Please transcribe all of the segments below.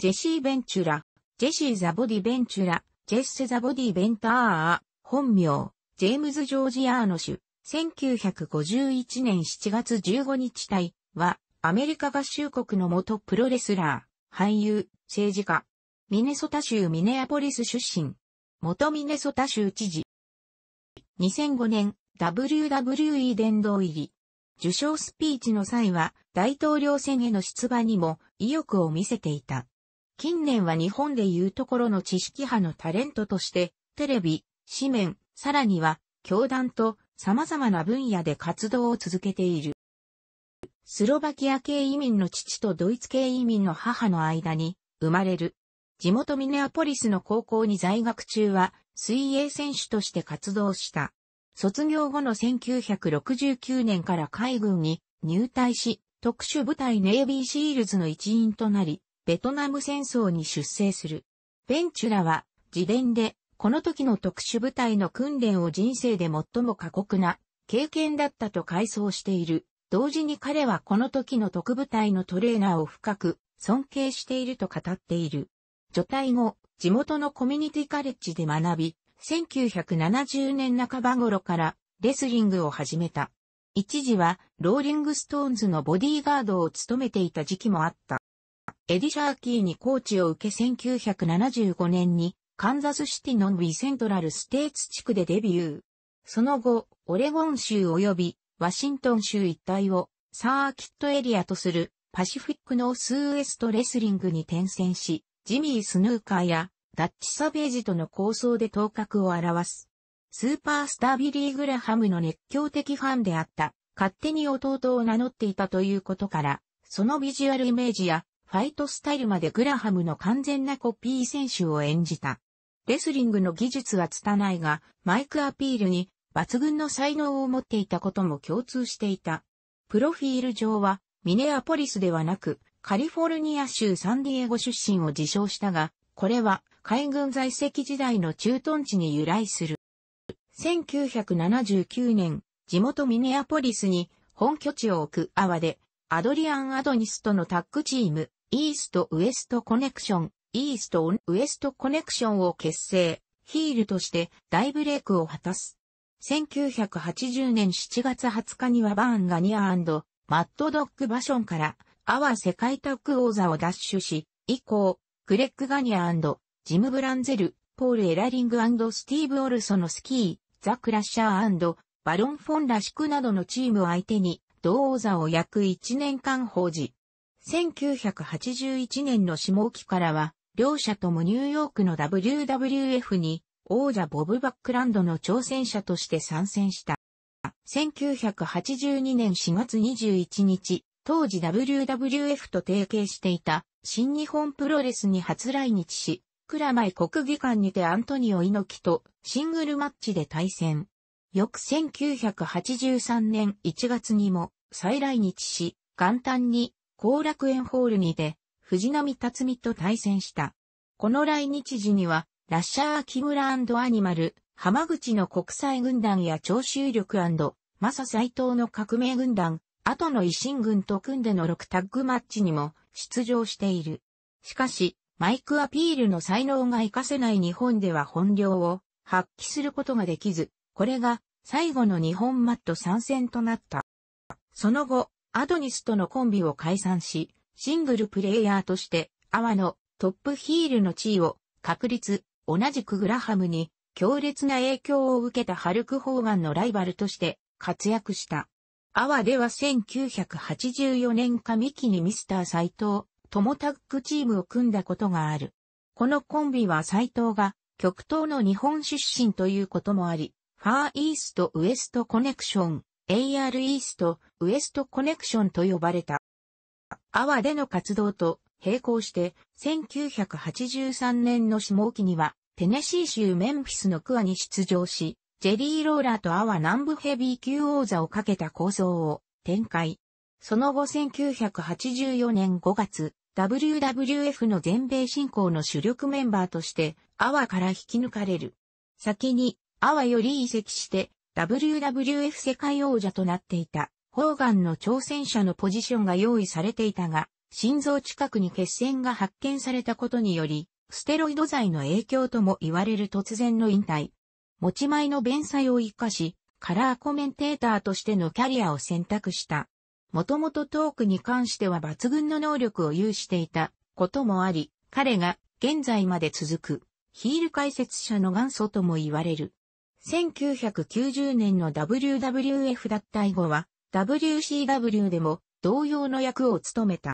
ジェシー・ベンチュラ、ジェシー・ザボディ・ベンチュラ、ジェッセ・ザボディ・ベンター、本名、ジェームズ・ジョージ・アーノシュ、1951年7月15日対は、アメリカ合衆国の元プロレスラー、俳優、政治家、ミネソタ州ミネアポリス出身、元ミネソタ州知事。2005年、WWE 殿堂入り。受賞スピーチの際は、大統領選への出馬にも意欲を見せていた。近年は日本でいうところの知識派のタレントとして、テレビ、紙面、さらには、教団と様々な分野で活動を続けている。スロバキア系移民の父とドイツ系移民の母の間に生まれる。地元ミネアポリスの高校に在学中は水泳選手として活動した。卒業後の1969年から海軍に入隊し、特殊部隊ネイビーシールズの一員となり、ベトナム戦争に出征する。ベンチュラは、自伝で、この時の特殊部隊の訓練を人生で最も過酷な経験だったと回想している。同時に彼はこの時の特部隊のトレーナーを深く尊敬していると語っている。除隊後、地元のコミュニティカレッジで学び、1970年半ば頃からレスリングを始めた。一時はローリングストーンズのボディーガードを務めていた時期もあった。エディ・シャーキーにコーチを受け1975年にカンザスシティのウィセントラルステーツ地区でデビュー。その後、オレゴン州及びワシントン州一帯をサーキットエリアとするパシフィックノースウエストレスリングに転戦し、ジミー・スヌーカーやダッチ・サベージとの構想で頭角を表す。スーパースタービリー・グラハムの熱狂的ファンであった、勝手に弟を名乗っていたということから、そのビジュアルイメージやファイトスタイルまでグラハムの完全なコピー選手を演じた。レスリングの技術は拙いが、マイクアピールに抜群の才能を持っていたことも共通していた。プロフィール上は、ミネアポリスではなく、カリフォルニア州サンディエゴ出身を自称したが、これは海軍在籍時代の駐屯地に由来する。1979年、地元ミネアポリスに本拠地を置くアワで、アドリアン・アドニスとのタッグチーム、イースト・ウエスト・コネクション、イースト・ウエスト・コネクションを結成、ヒールとして大ブレイクを果たす。1980年7月20日にはバーンガニアマッドドッグバションからアワ世界タッグ王座を奪取し、以降、クレッグ・ガニアジム・ブランゼル、ポール・エラリングスティーブ・オルソのスキー、ザ・クラッシャーバロン・フォン・ラシクなどのチームを相手に、同王座を約1年間放置。1981年の下期からは、両者ともニューヨークの WWF に王者ボブ・バックランドの挑戦者として参戦した。1982年4月21日、当時 WWF と提携していた新日本プロレスに初来日し、倉前国技館にてアントニオ猪木とシングルマッチで対戦。翌1983年1月にも再来日し、元旦に後楽園ホールにて、藤波辰巳と対戦した。この来日時には、ラッシャー木村アニマル、浜口の国際軍団や長州力マサ斎藤の革命軍団、後の維新軍と組んでの6タッグマッチにも出場している。しかし、マイクアピールの才能が活かせない日本では本領を発揮することができず、これが最後の日本マット参戦となった。その後、アドニスとのコンビを解散し、シングルプレイヤーとして、アワのトップヒールの地位を確立、同じくグラハムに強烈な影響を受けたハルク・ホーガンのライバルとして活躍した。アワでは1984年上期にミスター斎藤ともタッグチームを組んだことがある。このコンビは斎藤が極東の日本出身ということもあり、ファーイーストウエストコネクション、AR イースト、ウエストコネクションと呼ばれた。アワでの活動と並行して、1983年の下期には、テネシー州メンフィスのクアに出場し、ジェリー・ローラーとアワ南部ヘビー級王座をかけた構想を展開。その後1984年5月、WWF の全米進行の主力メンバーとして、アワから引き抜かれる。先に、アワより移籍して、WWF 世界王者となっていた、ホーガンの挑戦者のポジションが用意されていたが、心臓近くに血栓が発見されたことにより、ステロイド剤の影響とも言われる突然の引退。持ち前の弁才を生かし、カラーコメンテーターとしてのキャリアを選択した。もともとトークに関しては抜群の能力を有していたこともあり、彼が現在まで続くヒール解説者の元祖とも言われる。1990年の WWF 脱退後は WCW でも同様の役を務めた。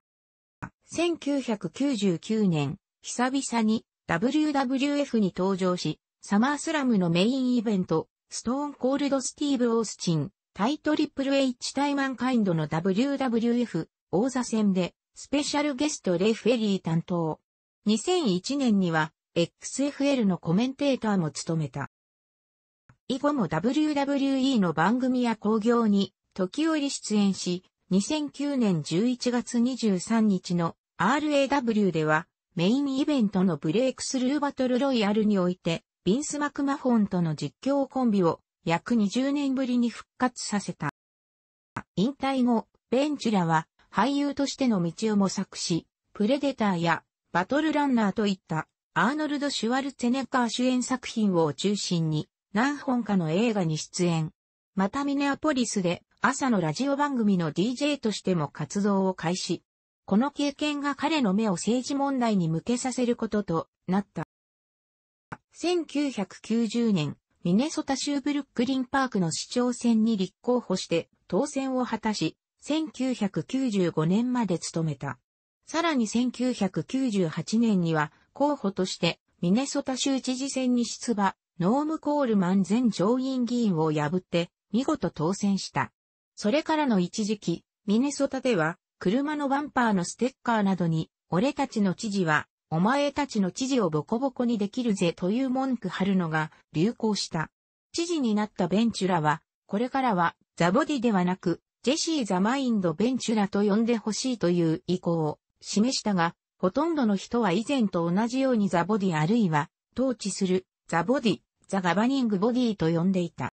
1999年、久々に WWF に登場し、サマースラムのメインイベント、ストーンコールドスティーブ・オースチン、タイトリプル H イマンカインドの WWF 王座戦でスペシャルゲストレフェリー担当。2001年には XFL のコメンテーターも務めた。以後も WWE の番組や興行に時折出演し、2009年11月23日の RAW ではメインイベントのブレイクスルーバトルロイヤルにおいて、ビンス・マクマホンとの実況コンビを約20年ぶりに復活させた。引退後、ベンチュラは俳優としての道を模索し、プレデターやバトルランナーといったアーノルド・シュワルツェネッー主演作品を中心に何本かの映画に出演。またミネアポリスで朝のラジオ番組の DJ としても活動を開始。この経験が彼の目を政治問題に向けさせることとなった。1990年、ミネソタ州ブルックリンパークの市長選に立候補して当選を果たし、1995年まで務めた。さらに1998年には候補としてミネソタ州知事選に出馬、ノーム・コールマン前上院議員を破って見事当選した。それからの一時期、ミネソタでは車のバンパーのステッカーなどに、俺たちの知事は、お前たちの知事をボコボコにできるぜという文句貼るのが流行した。知事になったベンチュラは、これからはザボディではなく、ジェシー・ザ・マインド・ベンチュラと呼んでほしいという意向を示したが、ほとんどの人は以前と同じようにザボディあるいは統治するザ・ボディ、ザ・ガバニング・ボディと呼んでいた。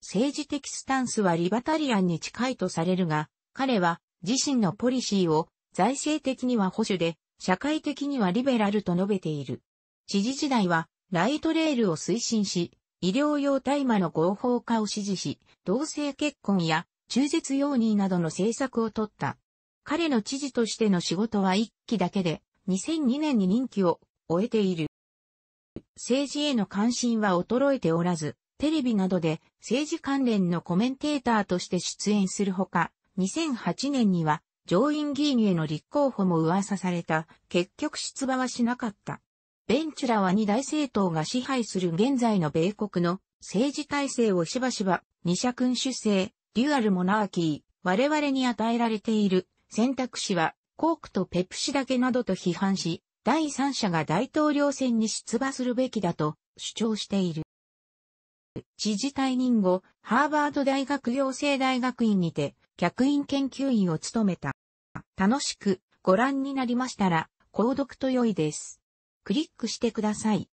政治的スタンスはリバタリアンに近いとされるが、彼は自身のポリシーを財政的には保守で、社会的にはリベラルと述べている。知事時代はライトレールを推進し、医療用大麻の合法化を支持し、同性結婚や中絶容認などの政策を取った。彼の知事としての仕事は一期だけで、2002年に任期を終えている。政治への関心は衰えておらず、テレビなどで政治関連のコメンテーターとして出演するほか、2008年には上院議員への立候補も噂された、結局出馬はしなかった。ベンチュラは二大政党が支配する現在の米国の政治体制をしばしば、二者君主制、デュアルモナーキー、我々に与えられている選択肢は、コークとペプシだけなどと批判し、第三者が大統領選に出馬するべきだと主張している。知事退任後、ハーバード大学行政大学院にて客員研究員を務めた。楽しくご覧になりましたら、購読と良いです。クリックしてください。